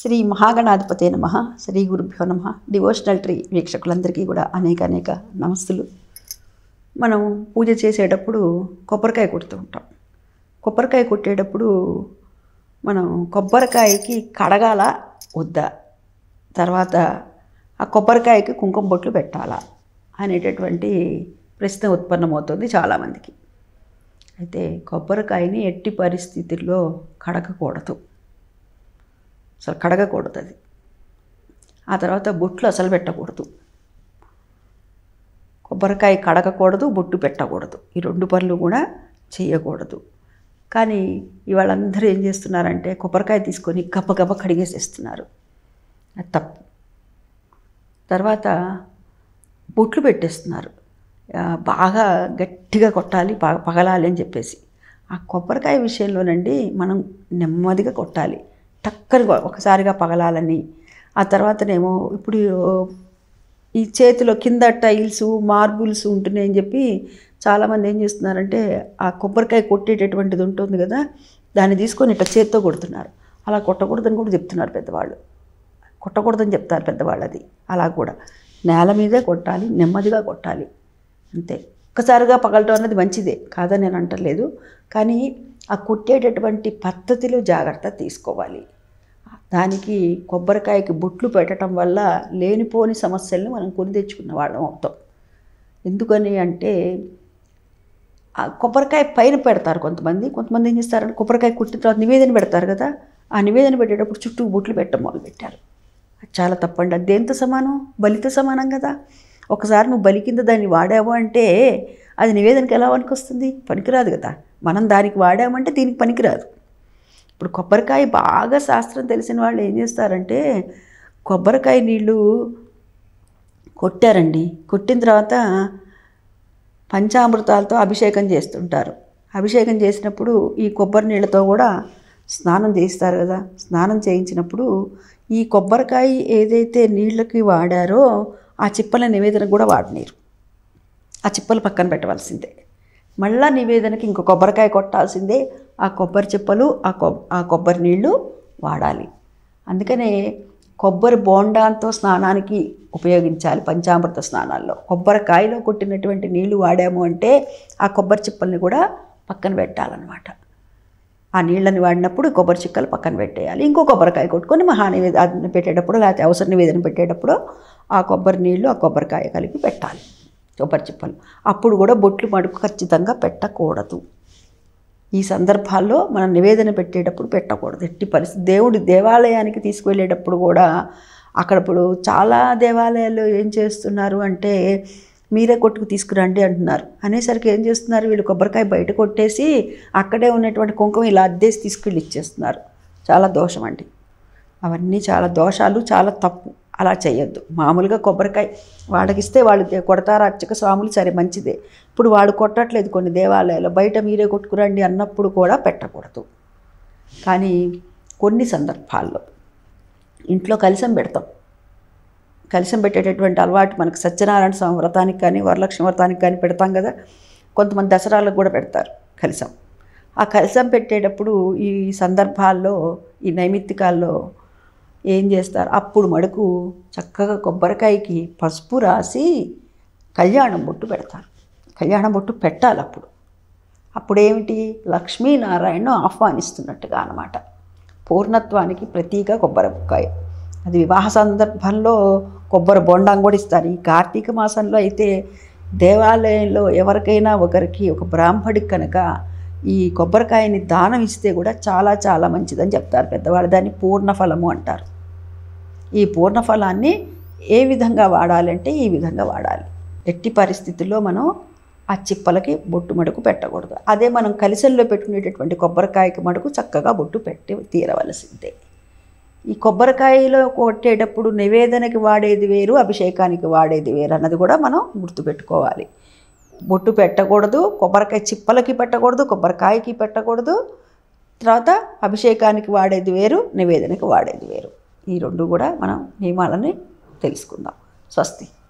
శ్రీ మహాగణాధిపతే నమ శ్రీ గురుభ్యో నమ డివోషనల్ ట్రీ వీక్షకులందరికీ కూడా అనేక అనేక నమస్తులు మనం పూజ చేసేటప్పుడు కొబ్బరికాయ కొడుతూ ఉంటాం కొబ్బరికాయ కొట్టేటప్పుడు మనం కొబ్బరికాయకి కడగాల వద్దా తర్వాత ఆ కొబ్బరికాయకి కుంకుమ బొట్లు పెట్టాలా అనేటటువంటి ప్రశ్న ఉత్పన్నమవుతుంది చాలామందికి అయితే కొబ్బరికాయని ఎట్టి పరిస్థితుల్లో కడగకూడదు అసలు కడగకూడదు అది ఆ తర్వాత బొట్లు అసలు పెట్టకూడదు కొబ్బరికాయ కడగకూడదు బొట్టు పెట్టకూడదు ఈ రెండు పనులు కూడా చేయకూడదు కానీ ఇవాళందరూ ఏం చేస్తున్నారంటే కొబ్బరికాయ తీసుకొని గబగబ కడిగేసేస్తున్నారు అది తప్పు తర్వాత బొట్లు పెట్టేస్తున్నారు బాగా గట్టిగా కొట్టాలి పగలాలి అని చెప్పేసి ఆ కొబ్బరికాయ విషయంలోనండి మనం నెమ్మదిగా కొట్టాలి టక్కరిగా ఒకసారిగా పగలాలని ఆ తర్వాతనేమో ఇప్పుడు ఈ చేతిలో కింద టైల్స్ మార్బుల్స్ ఉంటున్నాయని చెప్పి చాలామంది ఏం చేస్తున్నారంటే ఆ కొబ్బరికాయ కొట్టేటటువంటిది ఉంటుంది కదా దాన్ని తీసుకొని ఇట్లా చేత్తో కొడుతున్నారు అలా కొట్టకూడదని కూడా చెప్తున్నారు పెద్దవాళ్ళు కొట్టకూడదని చెప్తారు పెద్దవాళ్ళు అది అలా కూడా నేల మీదే కొట్టాలి నెమ్మదిగా కొట్టాలి అంతే ఒక్కసారిగా పగలటం అన్నది మంచిదే కాదని నేను అంటలేదు కానీ ఆ కొట్టేటటువంటి పద్ధతిలో జాగ్రత్త తీసుకోవాలి దానికి కొబ్బరికాయకి బొట్లు పెట్టడం వల్ల లేనిపోని సమస్యల్ని మనం కొని తెచ్చుకున్న వాళ్ళం అవుతాం ఎందుకని అంటే ఆ కొబ్బరికాయ పైన పెడతారు కొంతమంది కొంతమంది ఏం చేస్తారంటే కొబ్బరికాయ కుట్టిన తర్వాత నివేదన పెడతారు కదా ఆ నివేదన పెట్టేటప్పుడు చుట్టూ బొట్లు పెట్టడం మొదలు పెట్టారు చాలా తప్పండి అది దేంతో సమానం బలితో సమానం కదా ఒకసారి నువ్వు బలి కింద దాన్ని వాడావు అంటే అది నివేదనకి ఎలా పనికొస్తుంది పనికిరాదు కదా మనం దానికి వాడామంటే దీనికి పనికిరాదు ఇప్పుడు కొబ్బరికాయ బాగా శాస్త్రం తెలిసిన వాళ్ళు ఏం చేస్తారంటే కొబ్బరికాయ నీళ్ళు కొట్టారండి కొట్టిన తర్వాత పంచామృతాలతో అభిషేకం చేస్తుంటారు అభిషేకం చేసినప్పుడు ఈ కొబ్బరి నీళ్ళతో కూడా స్నానం చేస్తారు కదా స్నానం చేయించినప్పుడు ఈ కొబ్బరికాయ ఏదైతే నీళ్ళకి వాడారో ఆ చిప్పల నివేదన కూడా వాడినారు ఆ చిప్పలు పక్కన పెట్టవలసిందే మళ్ళా నివేదనకి ఇంకో కొబ్బరికాయ కొట్టాల్సిందే ఆ కొబ్బరి చిప్పలు ఆ ఆ కొబ్బరి నీళ్లు వాడాలి అందుకనే కొబ్బరి బోండాంతో స్నానానికి ఉపయోగించాలి పంచామృత స్నానాల్లో కొబ్బరికాయలో కొట్టినటువంటి నీళ్లు వాడాము అంటే ఆ కొబ్బరి చిప్పల్ని కూడా పక్కన పెట్టాలన్నమాట ఆ నీళ్ళని వాడినప్పుడు కొబ్బరి చిక్కలు పక్కన పెట్టేయాలి ఇంకో కొబ్బరికాయ కొట్టుకొని నివేదన పెట్టేటప్పుడు లేకపోతే అవసర నివేదన పెట్టేటప్పుడు ఆ కొబ్బరి నీళ్ళు ఆ కొబ్బరికాయ కలిపి పెట్టాలి కొబ్బరి చిప్పలు అప్పుడు కూడా బొట్లు మడుపు ఖచ్చితంగా పెట్టకూడదు ఈ సందర్భాల్లో మనం నివేదన పెట్టేటప్పుడు పెట్టకూడదు ఎట్టి పరిస్థితి దేవుడి దేవాలయానికి తీసుకువెళ్ళేటప్పుడు కూడా అక్కడ ఇప్పుడు చాలా దేవాలయాల్లో ఏం చేస్తున్నారు అంటే మీరే కొట్టుకు తీసుకురండి అంటున్నారు అనేసరికి ఏం చేస్తున్నారు వీళ్ళు కొబ్బరికాయ బయట కొట్టేసి అక్కడే ఉన్నటువంటి కుంకుమ ఇలా అద్దేసి తీసుకెళ్ళి ఇచ్చేస్తున్నారు చాలా దోషం అండి అవన్నీ చాలా దోషాలు చాలా తప్పు అలా చేయొద్దు మామూలుగా కొబ్బరికాయ వాడకిస్తే వాళ్ళు కొడతారు అర్చక స్వాములు సరే మంచిదే ఇప్పుడు వాడు కొట్టట్లేదు కొన్ని దేవాలయాలు బయట మీరే కొట్టుకురండి అన్నప్పుడు కూడా పెట్టకూడదు కానీ కొన్ని సందర్భాల్లో ఇంట్లో కలిసం పెడతాం కలిసం పెట్టేటటువంటి అలవాటు మనకు సత్యనారాయణ స్వామి వ్రతానికి కానీ వరలక్ష్మి వ్రతానికి కానీ పెడతాం కదా కొంతమంది దసరాలకు కూడా పెడతారు కలిసం ఆ కలిసం పెట్టేటప్పుడు ఈ సందర్భాల్లో ఈ నైమిత్తికాల్లో ఏం చేస్తారు అప్పుడు మడుకు చక్కగా కొబ్బరికాయకి పసుపు రాసి కళ్యాణం బొట్టు పెడతారు కళ్యాణం బొట్టు పెట్టాలి అప్పుడు అప్పుడేమిటి లక్ష్మీనారాయణను ఆహ్వానిస్తున్నట్టుగా అనమాట పూర్ణత్వానికి ప్రతీక కొబ్బరికాయ అది వివాహ సందర్భంలో కొబ్బరి బొండం కూడా ఇస్తారు ఈ కార్తీక మాసంలో అయితే దేవాలయంలో ఎవరికైనా ఒకరికి ఒక బ్రాహ్మడికి కనుక ఈ కొబ్బరికాయని దానం ఇస్తే కూడా చాలా చాలా మంచిదని చెప్తారు పెద్దవాళ్ళు దాన్ని పూర్ణఫలము అంటారు ఈ పూర్ణఫలాన్ని ఏ విధంగా వాడాలంటే ఈ విధంగా వాడాలి ఎట్టి పరిస్థితుల్లో మనం ఆ చిప్పలకి బొట్టు మడుకు పెట్టకూడదు అదే మనం కలిసల్లో పెట్టుకునేటటువంటి కొబ్బరికాయకి మడుకు చక్కగా బొట్టు పెట్టి తీరవలసిందే ఈ కొబ్బరికాయలో కొట్టేటప్పుడు నివేదనకి వాడేది వేరు అభిషేకానికి వాడేది వేరు అన్నది కూడా మనం గుర్తుపెట్టుకోవాలి బొట్టు పెట్టకూడదు కొబ్బరికాయ చిప్పలకి పెట్టకూడదు కొబ్బరికాయకి పెట్టకూడదు తర్వాత అభిషేకానికి వాడేది వేరు నివేదనకి వాడేది వేరు ఈ రెండు కూడా మనం నియమాలని తెలుసుకుందాం స్వస్తి